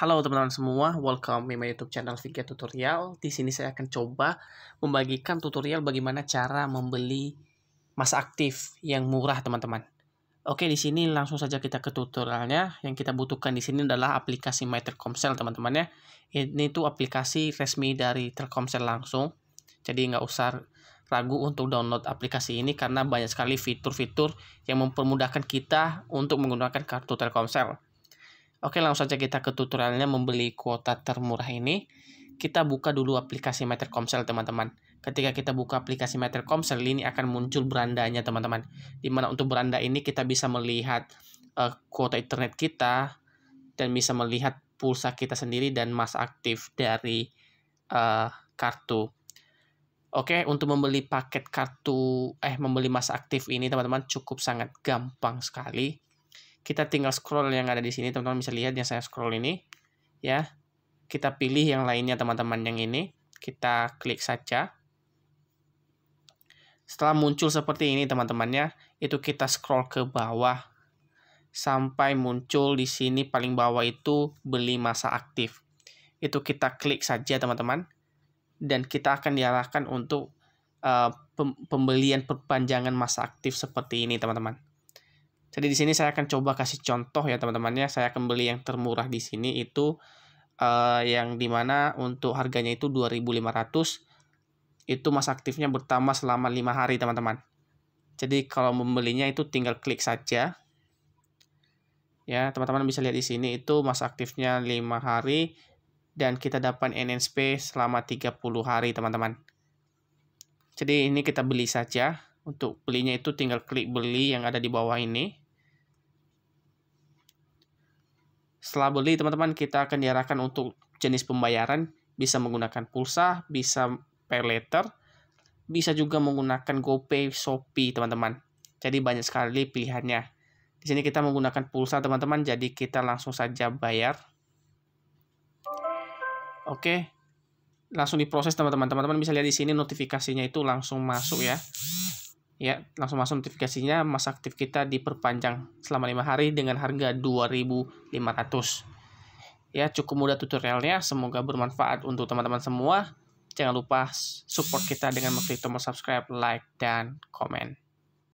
Halo teman-teman semua, welcome to my YouTube channel Vigia Tutorial. Di sini saya akan coba membagikan tutorial bagaimana cara membeli masa aktif yang murah, teman-teman. Oke, di sini langsung saja kita ke tutorialnya. Yang kita butuhkan di sini adalah aplikasi My Telkomsel, teman-teman ya. Ini tuh aplikasi resmi dari Telkomsel langsung. Jadi nggak usah ragu untuk download aplikasi ini karena banyak sekali fitur-fitur yang mempermudahkan kita untuk menggunakan kartu Telkomsel. Oke, langsung saja kita ke tutorialnya membeli kuota termurah ini. Kita buka dulu aplikasi My teman-teman. Ketika kita buka aplikasi My ini akan muncul berandanya, teman-teman. Di mana untuk beranda ini kita bisa melihat uh, kuota internet kita dan bisa melihat pulsa kita sendiri dan masa aktif dari uh, kartu. Oke, untuk membeli paket kartu eh membeli masa aktif ini, teman-teman, cukup sangat gampang sekali kita tinggal scroll yang ada di sini, teman-teman bisa lihat yang saya scroll ini. Ya, kita pilih yang lainnya teman-teman yang ini. Kita klik saja. Setelah muncul seperti ini teman-temannya, itu kita scroll ke bawah sampai muncul di sini paling bawah itu beli masa aktif. Itu kita klik saja teman-teman dan kita akan diarahkan untuk uh, pembelian perpanjangan masa aktif seperti ini teman-teman. Jadi di sini saya akan coba kasih contoh ya teman-temannya. Saya akan beli yang termurah di sini itu uh, yang dimana untuk harganya itu 2.500 itu masa aktifnya bertambah selama 5 hari teman-teman. Jadi kalau membelinya itu tinggal klik saja. Ya, teman-teman bisa lihat di sini itu masa aktifnya 5 hari dan kita dapat NNSP selama 30 hari teman-teman. Jadi ini kita beli saja. Untuk belinya itu tinggal klik beli yang ada di bawah ini Setelah beli, teman-teman, kita akan diarahkan untuk jenis pembayaran. Bisa menggunakan pulsa, bisa pay letter, bisa juga menggunakan GoPay, Shopee, teman-teman. Jadi banyak sekali pilihannya. Di sini kita menggunakan pulsa, teman-teman, jadi kita langsung saja bayar. Oke, langsung diproses, teman-teman. Teman-teman bisa lihat di sini notifikasinya itu langsung masuk ya ya langsung masuk notifikasinya masa aktif kita diperpanjang selama lima hari dengan harga 2500 ya cukup mudah tutorialnya semoga bermanfaat untuk teman-teman semua jangan lupa support kita dengan mengklik tombol subscribe like dan comment